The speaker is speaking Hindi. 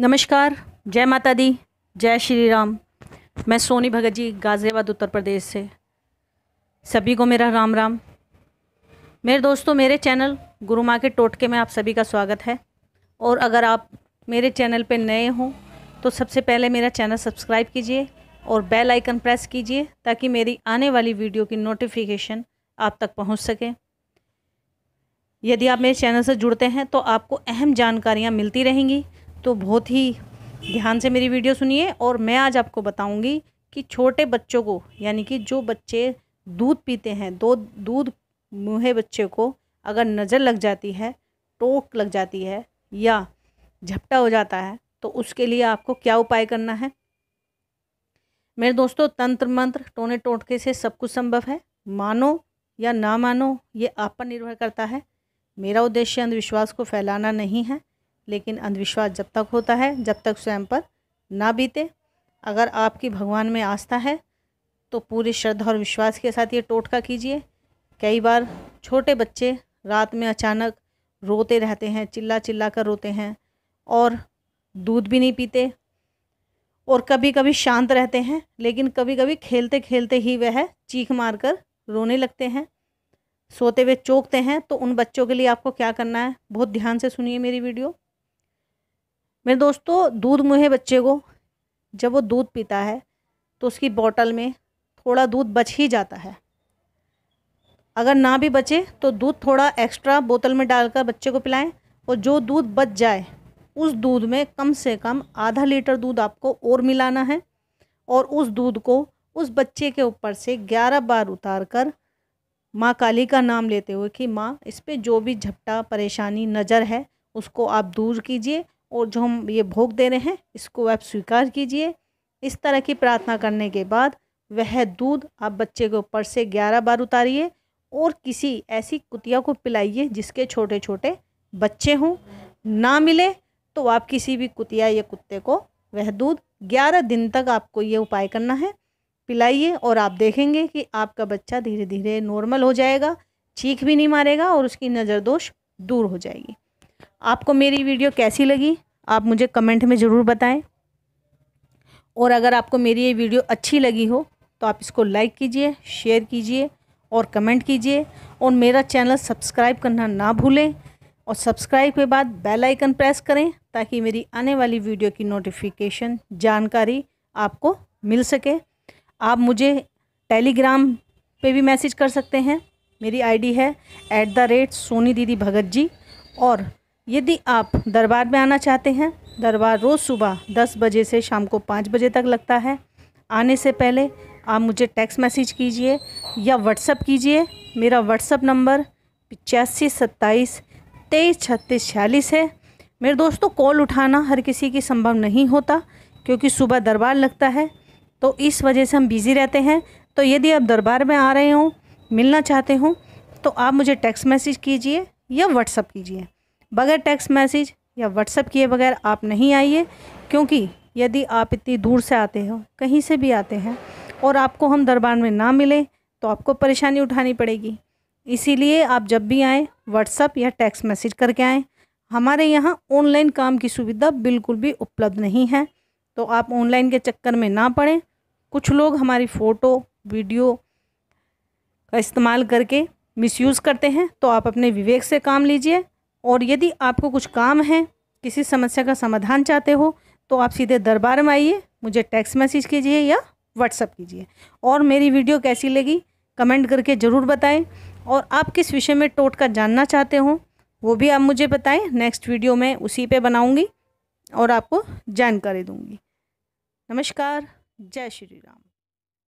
नमस्कार जय माता दी जय श्री राम मैं सोनी भगत जी गाज़ियाबाद उत्तर प्रदेश से सभी को मेरा राम राम मेरे दोस्तों मेरे चैनल गुरु माँ के टोटके में आप सभी का स्वागत है और अगर आप मेरे चैनल पर नए हों तो सबसे पहले मेरा चैनल सब्सक्राइब कीजिए और बेल आइकन प्रेस कीजिए ताकि मेरी आने वाली वीडियो की नोटिफिकेशन आप तक पहुंच सके यदि आप मेरे चैनल से जुड़ते हैं तो आपको अहम जानकारियां मिलती रहेंगी तो बहुत ही ध्यान से मेरी वीडियो सुनिए और मैं आज आपको बताऊंगी कि छोटे बच्चों को यानी कि जो बच्चे दूध पीते हैं दो दूध मुहे बच्चे को अगर नज़र लग जाती है टोक लग जाती है या झपटा हो जाता है तो उसके लिए आपको क्या उपाय करना है मेरे दोस्तों तंत्र मंत्र टोने टोटके से सब कुछ संभव है मानो या ना मानो ये आप पर निर्भर करता है मेरा उद्देश्य अंधविश्वास को फैलाना नहीं है लेकिन अंधविश्वास जब तक होता है जब तक स्वयं पर ना बीते अगर आपकी भगवान में आस्था है तो पूरी श्रद्धा और विश्वास के साथ ये टोटका कीजिए कई बार छोटे बच्चे रात में अचानक रोते रहते हैं चिल्ला चिल्ला कर रोते हैं और दूध भी नहीं पीते और कभी कभी शांत रहते हैं लेकिन कभी कभी खेलते खेलते ही वह चीख मार कर रोने लगते हैं सोते हुए चौंकते हैं तो उन बच्चों के लिए आपको क्या करना है बहुत ध्यान से सुनिए मेरी वीडियो मेरे दोस्तों दूध मुहे बच्चे को जब वो दूध पीता है तो उसकी बोतल में थोड़ा दूध बच ही जाता है अगर ना भी बचे तो दूध थोड़ा एक्स्ट्रा बोतल में डालकर बच्चे को पिलाएं और जो दूध बच जाए उस दूध में कम से कम आधा लीटर दूध आपको और मिलाना है और उस दूध को उस बच्चे के ऊपर से ग्यारह बार उतार कर माँ काली का नाम लेते हुए कि माँ इस पर जो भी झपटा परेशानी नज़र है उसको आप दूर कीजिए और जो हम ये भोग दे रहे हैं इसको आप स्वीकार कीजिए इस तरह की प्रार्थना करने के बाद वह दूध आप बच्चे के ऊपर से ग्यारह बार उतारिए और किसी ऐसी कुतिया को पिलाइए जिसके छोटे छोटे बच्चे हों ना मिले तो आप किसी भी कुतिया या कुत्ते को वह दूध ग्यारह दिन तक आपको ये उपाय करना है पिलाइए और आप देखेंगे कि आपका बच्चा धीरे धीरे नॉर्मल हो जाएगा चीख भी नहीं मारेगा और उसकी नज़र दोष दूर हो जाएगी आपको मेरी वीडियो कैसी लगी आप मुझे कमेंट में ज़रूर बताएं और अगर आपको मेरी ये वीडियो अच्छी लगी हो तो आप इसको लाइक कीजिए शेयर कीजिए और कमेंट कीजिए और मेरा चैनल सब्सक्राइब करना ना भूलें और सब्सक्राइब के बाद बेल आइकन प्रेस करें ताकि मेरी आने वाली वीडियो की नोटिफिकेशन जानकारी आपको मिल सके आप मुझे टेलीग्राम पे भी मैसेज कर सकते हैं मेरी आईडी है एट द रेट सोनी दीदी भगत जी और यदि आप दरबार में आना चाहते हैं दरबार रोज़ सुबह दस बजे से शाम को पाँच बजे तक लगता है आने से पहले आप मुझे टेक्स्ट मैसेज कीजिए या व्हाट्सअप कीजिए मेरा व्हाट्सअप नंबर पचासी सत्ताईस तेईस छत्तीस छियालीस है मेरे दोस्तों कॉल उठाना हर किसी की संभव नहीं होता क्योंकि सुबह दरबार लगता है तो इस वजह से हम बिज़ी रहते हैं तो यदि आप दरबार में आ रहे हों मिलना चाहते हों तो आप मुझे टेक्स्ट मैसेज कीजिए या व्हाट्सअप कीजिए बगैर टेक्स्ट मैसेज या व्हाट्सअप किए बगैर आप नहीं आइए क्योंकि यदि आप इतनी दूर से आते हो कहीं से भी आते हैं और आपको हम दरबार में ना मिलें तो आपको परेशानी उठानी पड़ेगी इसीलिए आप जब भी आएँ व्हाट्सअप या टैक्स मैसेज करके आएँ हमारे यहाँ ऑनलाइन काम की सुविधा बिल्कुल भी उपलब्ध नहीं है तो आप ऑनलाइन के चक्कर में ना पड़ें कुछ लोग हमारी फ़ोटो वीडियो का इस्तेमाल करके मिसयूज़ करते हैं तो आप अपने विवेक से काम लीजिए और यदि आपको कुछ काम है किसी समस्या का समाधान चाहते हो तो आप सीधे दरबार में आइए मुझे टेक्स्ट मैसेज कीजिए या व्हाट्सअप कीजिए और मेरी वीडियो कैसी लगी कमेंट करके ज़रूर बताएं और आप किस विषय में टोटका जानना चाहते हो वो भी आप मुझे बताएं नेक्स्ट वीडियो मैं उसी पे बनाऊंगी और आपको जानकारी दूंगी नमस्कार जय श्री राम